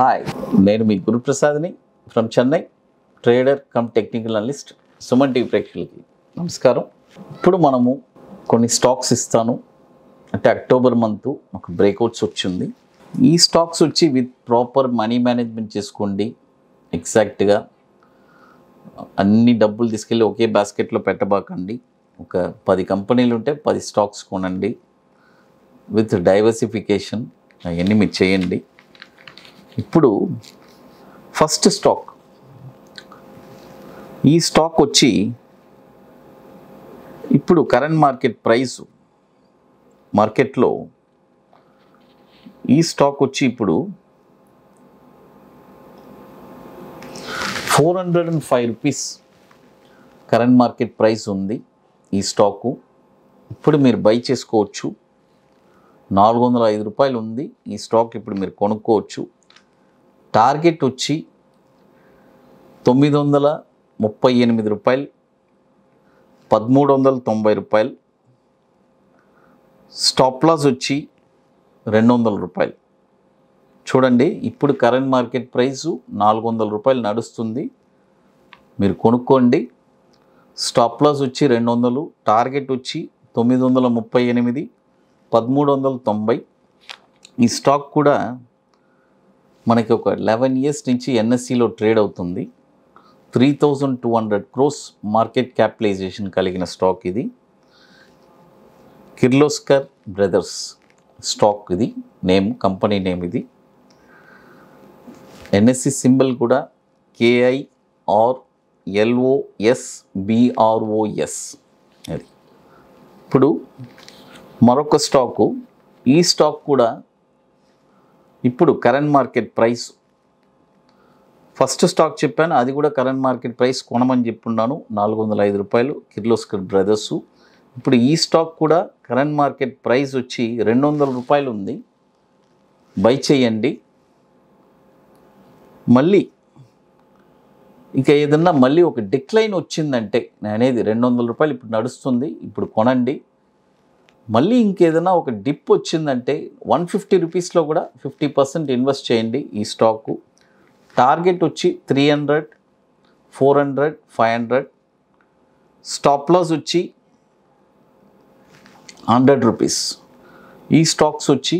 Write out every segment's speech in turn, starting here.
hi నేను మీ గురుప్రసాద్ని from Chennai trader cum technical analyst Suman TV ప్రేక్షకులకి నమస్కారం ఇప్పుడు మనము కొన్ని స్టాక్స్ ఇస్తాను అంటే అక్టోబర్ మంత్ ఒక బ్రేక్అవుట్స్ వచ్చింది ఈ స్టాక్స్ వచ్చి విత్ ప్రాపర్ మనీ మేనేజ్మెంట్ చేసుకోండి ఎగ్జాక్ట్గా అన్ని డబ్బులు తీసుకెళ్ళి ఒకే బాస్కెట్లో పెట్టబాకండి ఒక పది కంపెనీలు ఉంటే పది స్టాక్స్ కొనండి విత్ డైవర్సిఫికేషన్ అవన్నీ మీరు చేయండి ఇప్పుడు ఫస్ట్ స్టాక్ ఈ స్టాక్ వచ్చి ఇప్పుడు కరెంట్ మార్కెట్ ప్రైస్ మార్కెట్లో ఈ స్టాక్ వచ్చి ఇప్పుడు four hundred and five rupees current market price ఉంది ఈ స్టాకు ఇప్పుడు మీరు బై చేసుకోవచ్చు నాలుగు వందల ఐదు రూపాయలు ఉంది ఈ స్టాక్ ఇప్పుడు మీరు కొనుక్కోవచ్చు టార్గెట్ వచ్చి తొమ్మిది వందల ముప్పై ఎనిమిది రూపాయలు పదమూడు వందల తొంభై రూపాయలు స్టాప్లాస్ వచ్చి రెండు వందల రూపాయలు చూడండి ఇప్పుడు కరెంట్ మార్కెట్ ప్రైసు నాలుగు వందల రూపాయలు నడుస్తుంది మీరు కొనుక్కోండి స్టాప్లాస్ వచ్చి రెండు వందలు టార్గెట్ వచ్చి తొమ్మిది వందల ముప్పై ఎనిమిది పదమూడు వందల తొంభై ఈ స్టాక్ కూడా మనకి ఒక లెవెన్ ఇయర్స్ నుంచి ఎన్ఎస్సిలో ట్రేడ్ అవుతుంది three thousand two hundred crores market capitalisation కలిగిన స్టాక్ ఇది కిర్లోస్కర్ బ్రదర్స్ స్టాక్ ఇది నేమ్ కంపెనీ నేమ్ ఇది ఎన్ఎస్సి సింబల్ e కూడా కేఐఆర్ ఎల్ఓఎస్ బిఆర్ఓఎస్ అది ఇప్పుడు మరొక స్టాకు ఈ స్టాక్ కూడా ఇప్పుడు current market price first stock చెప్పాను అది కూడా కరెంట్ మార్కెట్ ప్రైస్ కొనమని చెప్పున్నాను నాలుగు వందల ఐదు రూపాయలు కిర్లోస్కర్ బ్రదర్సు ఇప్పుడు ఈ స్టాక్ కూడా కరెంట్ మార్కెట్ ప్రైస్ వచ్చి రెండు వందల రూపాయలు ఉంది బై చేయండి మళ్ళీ ఇంకా ఏదన్నా మళ్ళీ ఒక డిక్లైన్ వచ్చిందంటే అనేది రెండు వందల రూపాయలు ఇప్పుడు నడుస్తుంది ఇప్పుడు కొనండి మళ్ళీ ఇంకేదైనా ఒక డిప్ వచ్చిందంటే వన్ ఫిఫ్టీ రూపీస్లో కూడా ఫిఫ్టీ పర్సెంట్ ఇన్వెస్ట్ చేయండి ఈ స్టాకు టార్గెట్ వచ్చి three hundred four hundred five hundred stop loss వచ్చి హండ్రెడ్ రూపీస్ ఈ స్టాక్స్ వచ్చి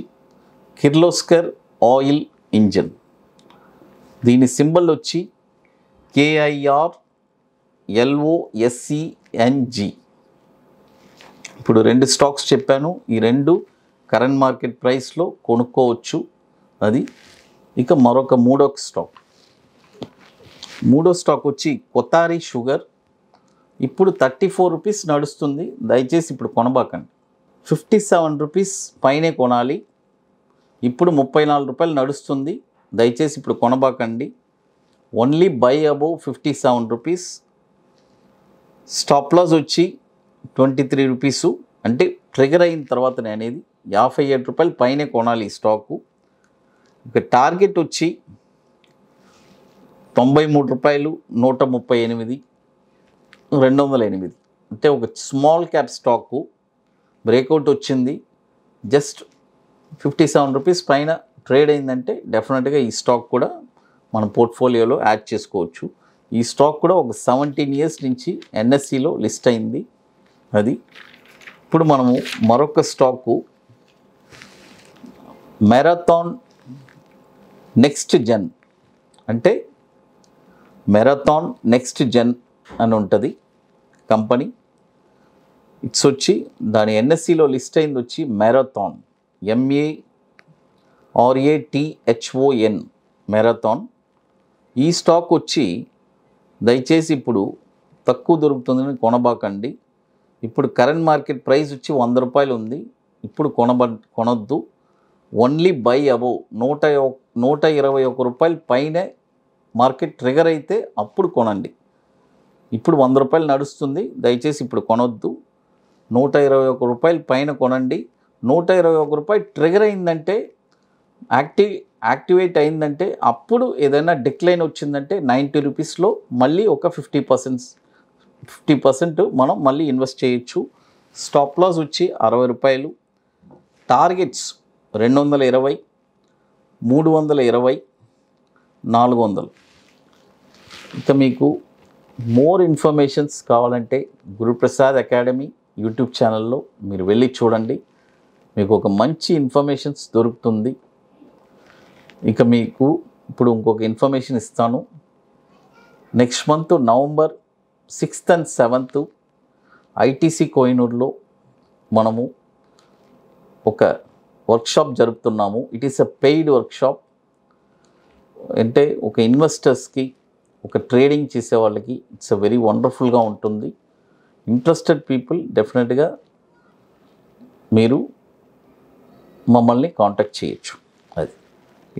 కిర్లోస్కర్ ఆయిల్ ఇంజన్ దీని సింబల్ వచ్చి కేఐఆర్ ఎల్ఓఎస్సిఎన్జీ ఇప్పుడు రెండు స్టాక్స్ చెప్పాను ఈ రెండు కరెంట్ మార్కెట్ ప్రైస్లో కొనుక్కోవచ్చు అది ఇక మరొక మూడో స్టాక్ మూడో స్టాక్ వచ్చి కొతారి షుగర్ ఇప్పుడు థర్టీ ఫోర్ రూపీస్ నడుస్తుంది దయచేసి ఇప్పుడు కొనబాకండి ఫిఫ్టీ సెవెన్ రూపీస్ పైనే కొనాలి ఇప్పుడు ముప్పై నాలుగు రూపాయలు నడుస్తుంది దయచేసి ఇప్పుడు కొనబాకండి only buy above fifty seven rupees stop loss వచ్చి ట్వంటీ త్రీ రూపీసు అంటే ట్రిగర్ అయిన తర్వాతనే అనేది యాభై ఏడు రూపాయలు పైనే కొనాలి ఈ స్టాకు ఒక టార్గెట్ వచ్చి తొంభై మూడు రూపాయలు నూట ముప్పై ఎనిమిది రెండు వందల ఎనిమిది అంటే ఒక స్మాల్ క్యాప్ స్టాకు బ్రేక్అవుట్ వచ్చింది జస్ట్ ఫిఫ్టీ సెవెన్ రూపీస్ పైన ట్రేడ్ అయిందంటే డెఫినెట్గా ఈ స్టాక్ కూడా మన పోర్ట్ఫోలియోలో యాడ్ చేసుకోవచ్చు ఈ స్టాక్ కూడా ఒక సెవెంటీన్ ఇయర్స్ నుంచి ఎన్ఎస్సిలో లిస్ట్ అయింది అది ఇప్పుడు మనము మరొక స్టాకు మ్యారథాన్ నెక్స్ట్ జెన్ అంటే మ్యారథాన్ నెక్స్ట్ జెన్ అని ఉంటుంది కంపెనీ ఇట్స్ వచ్చి దాని ఎన్ఎస్సిలో లిస్ట్ అయింది వచ్చి మ్యారథాన్ ఎంఏ ఆర్ఏటిహెచ్ఓఎన్ మ్యారథాన్ ఈ స్టాక్ వచ్చి దయచేసి ఇప్పుడు తక్కువ దొరుకుతుందని కొనబాకండి ఇప్పుడు కరెంట్ మార్కెట్ ప్రైస్ వచ్చి వంద రూపాయలు ఉంది ఇప్పుడు కొనబ కొనొద్దు ఓన్లీ బై అబోవ్ నూట నూట ఇరవై ఒక రూపాయలు పైనే మార్కెట్ ట్రిగర్ అయితే అప్పుడు కొనండి ఇప్పుడు వంద రూపాయలు నడుస్తుంది దయచేసి ఇప్పుడు కొనొద్దు నూట ఇరవై ఒక్క రూపాయలు పైన కొనండి నూట ఇరవై ఒక రూపాయలు ట్రిగర్ అయిందంటే యాక్టివ్ యాక్టివేట్ అయిందంటే అప్పుడు ఏదైనా డిక్లైన్ వచ్చిందంటే నైంటీ రూపీస్లో మళ్ళీ ఒక ఫిఫ్టీ పర్సెంట్ ఫిఫ్టీ పర్సెంట్ మనం మళ్ళీ ఇన్వెస్ట్ చేయొచ్చు స్టాప్ లాస్ వచ్చి అరవై రూపాయలు టార్గెట్స్ రెండు వందల ఇరవై మూడు వందల ఇరవై నాలుగు వందలు ఇక మీకు మోర్ ఇన్ఫర్మేషన్స్ కావాలంటే గురుప్రసాద్ అకాడమీ యూట్యూబ్ ఛానల్లో మీరు వెళ్ళి చూడండి మీకు ఒక మంచి ఇన్ఫర్మేషన్స్ దొరుకుతుంది ఇక మీకు ఇప్పుడు ఇంకొక ఇన్ఫర్మేషన్ ఇస్తాను next month November sixth and seventh ITC కోయినూరులో మనము ఒక వర్క్షాప్ జరుపుతున్నాము it is a paid workshop అంటే ఒక ఇన్వెస్టర్స్కి ఒక ట్రేడింగ్ చేసే వాళ్ళకి ఇట్స్ ఎ వెరీ వండర్ఫుల్గా ఉంటుంది ఇంట్రెస్టెడ్ పీపుల్ డెఫినెట్గా మీరు మమ్మల్ని కాంటాక్ట్ చేయొచ్చు అది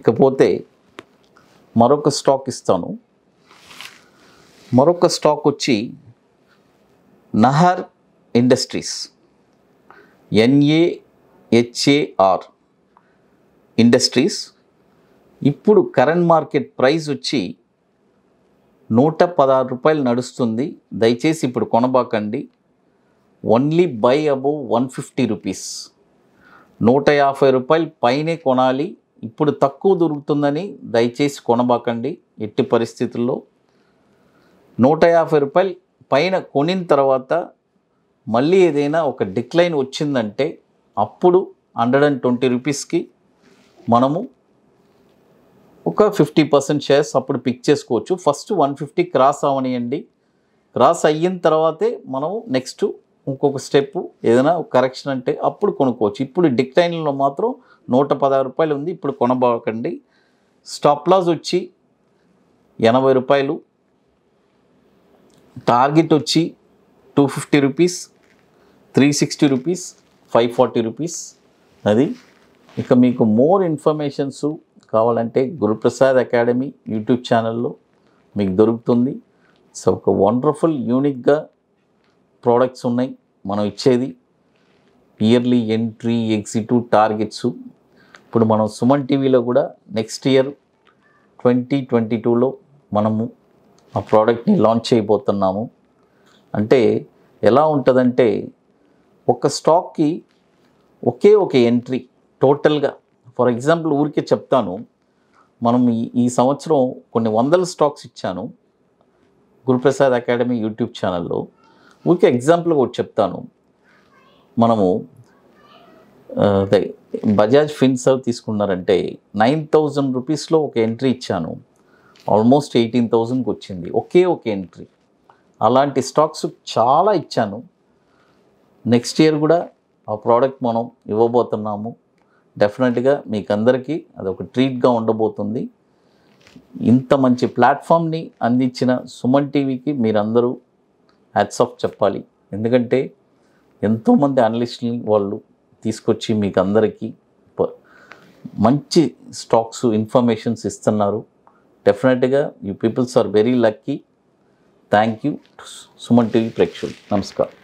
ఇకపోతే మరొక స్టాక్ ఇస్తాను మరొక స్టాక్ వచ్చి నహర్ ఇండస్ట్రీస్ ఎన్ఏహెచ్ఏఆర్ ఇండస్ట్రీస్ ఇప్పుడు కరెంట్ మార్కెట్ ప్రైస్ వచ్చి నూట పదహారు రూపాయలు నడుస్తుంది దయచేసి ఇప్పుడు కొనబాకండి only buy above one fifty rupees నూట యాభై రూపాయలు పైనే కొనాలి ఇప్పుడు తక్కువ దొరుకుతుందని దయచేసి కొనబాకండి ఎట్టి పరిస్థితుల్లో నూట యాభై రూపాయలు పైన కొనిన తర్వాత మళ్ళీ ఏదైనా ఒక డిక్లైన్ వచ్చిందంటే అప్పుడు హండ్రెడ్ అండ్ ట్వంటీ రూపీస్కి మనము ఒక ఫిఫ్టీ పర్సెంట్ షేర్స్ అప్పుడు పిక్ చేసుకోవచ్చు ఫస్ట్ వన్ ఫిఫ్టీ క్రాస్ అవనియండి క్రాస్ అయిన తర్వాతే మనము నెక్స్ట్ ఇంకొక స్టెప్ ఏదైనా కరెక్షన్ అంటే అప్పుడు కొనుక్కోవచ్చు ఇప్పుడు డిక్లైన్లో మాత్రం నూట పదహారు రూపాయలు ఉంది ఇప్పుడు కొనబోకండి స్టాప్ లాస్ వచ్చి ఎనభై రూపాయలు టార్గెట్ వచ్చి two fifty rupees three sixty rupees five forty rupees అది ఇక మీకు మోర్ ఇన్ఫర్మేషన్స్ కావాలంటే గురుప్రసాద్ అకాడమీ యూట్యూబ్ ఛానల్లో మీకు దొరుకుతుంది సో ఒక వండర్ఫుల్ యూనిక్గా ప్రోడక్ట్స్ ఉన్నాయి మనం ఇచ్చేది ఇయర్లీ ఎంట్రీ ఎగ్జిట్ టార్గెట్స్ ఇప్పుడు మనం సుమన్ టీవీలో కూడా నెక్స్ట్ ఇయర్ ట్వంటీ ట్వంటీ టూలో మనము ఆ ప్రోడక్ట్ని లాంచ్ చేయబోతున్నాము అంటే ఎలా ఉంటుందంటే ఒక స్టాక్కి ఒకే ఒక ఎంట్రీ టోటల్గా ఫర్ ఎగ్జాంపుల్ ఊరికే చెప్తాను మనం ఈ సంవత్సరం కొన్ని వందల స్టాక్స్ ఇచ్చాను గురుప్రసాద్ అకాడమీ యూట్యూబ్ ఛానల్లో ఊరికే ఎగ్జాంపుల్ ఒకటి చెప్తాను మనము బజాజ్ ఫిన్సర్ తీసుకున్నారంటే నైన్ థౌజండ్ రూపీస్లో ఒక ఎంట్రీ ఇచ్చాను ఆల్మోస్ట్ ఎయిటీన్ థౌజండ్కి వచ్చింది ఒకే ఒక ఎంట్రీ అలాంటి స్టాక్స్ చాలా ఇచ్చాను నెక్స్ట్ ఇయర్ కూడా ఆ ప్రోడక్ట్ మనం ఇవ్వబోతున్నాము డెఫినెట్గా మీకు అందరికీ అది ఒక ట్రీట్గా ఉండబోతుంది ఇంత మంచి ప్లాట్ఫామ్ని అందించిన సుమన్ టీవీకి మీరందరూ హ్యాట్స్ ఆఫ్ చెప్పాలి ఎందుకంటే ఎంతోమంది అనలిస్టులు వాళ్ళు తీసుకొచ్చి మీకు అందరికీ మంచి స్టాక్స్ ఇన్ఫర్మేషన్స్ ఇస్తున్నారు డెఫినెట్గా you peoples are very lucky thank you Suman TV ప్రేక్షకులు నమస్కారం